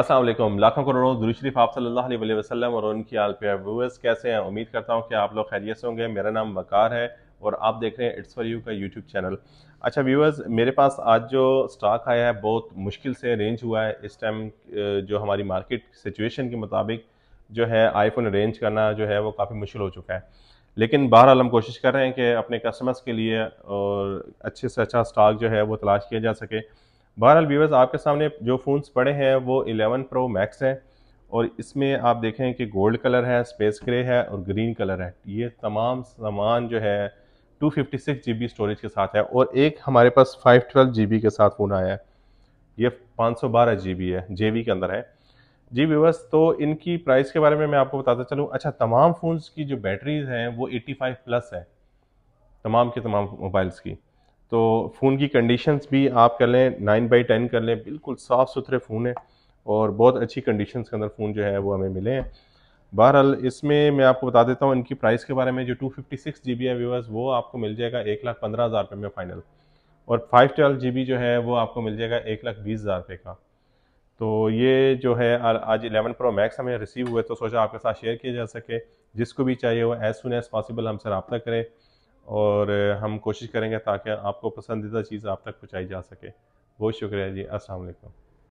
अस्सलाम लाखों करोड़ों दुरुद शरीफ आप सल्लल्लाहु वसलम और उनकी आल पे व्यूअर्स कैसे हैं उम्मीद करता हूँ कि आप लोग खैरियत होंगे मेरा नाम वकार है और आप देख रहे हैं इट्स फॉर यू का यूट्यूब चैनल अच्छा व्यूअर्स मेरे पास आज जो स्टॉक आया है बहुत मुश्किल से रेंज हुआ है इस टाइम जो हमारी मार्केट सिचुएशन के मुताबिक जो है आईफोन अरेंज करना जो है वो काफ़ी मुश्किल हो चुका है लेकिन बहरहाल हम कोशिश कर रहे हैं कि अपने कस्टमर्स के लिए और अच्छे से अच्छा स्टॉक जो है वो तलाश किया जा सके बहरहाल व्यूवर्स आपके सामने जो फ़ोन्स पड़े हैं वो एलेवन प्रो मैक्स हैं और इसमें आप देखें कि गोल्ड कलर है स्पेस ग्रे है और ग्रीन कलर है ये तमाम सामान जो है two fifty six G B storage के साथ है और एक हमारे पास फाइव ट्वेल्व जी बी के साथ फ़ोन आया है ये पाँच सौ बारह जी बी है जे के अंदर है जी व्यूवर्स तो इनकी प्राइस के बारे में मैं आपको बताता चलूँ अच्छा तमाम फ़ोन्स की जो बैटरीज हैं वो एट्टी फाइव प्लस है तमाम के तमाम मोबाइल्स की तो फ़ोन की कंडीशंस भी आप कर लें नाइन बाई टेन कर लें बिल्कुल साफ़ सुथरे फ़ोन हैं और बहुत अच्छी कंडीशन के अंदर फ़ोन जो है वो हमें मिले हैं बहरहाल इसमें मैं आपको बता देता हूँ इनकी प्राइस के बारे में जो two fifty six G B है व्यूअर्स वो आपको मिल जाएगा एक लाख पंद्रह हज़ार रुपये में फ़ाइनल और फाइव ट्वेल्व जी बी जो है वो आपको मिल जाएगा एक लाख बीस हज़ार रुपये का तो ये जो है आज एलेवन प्रो मैक्स हमें रिसीव हुए तो सोचा आपके साथ शेयर किया जा सके जिसको भी चाहिए वो एज़ सुन एज़ पॉसिबल हमसे रबता करें और हम कोशिश करेंगे ताकि आपको पसंदीदा चीज़ आप तक पहुँचाई जा सके बहुत शुक्रिया जी असल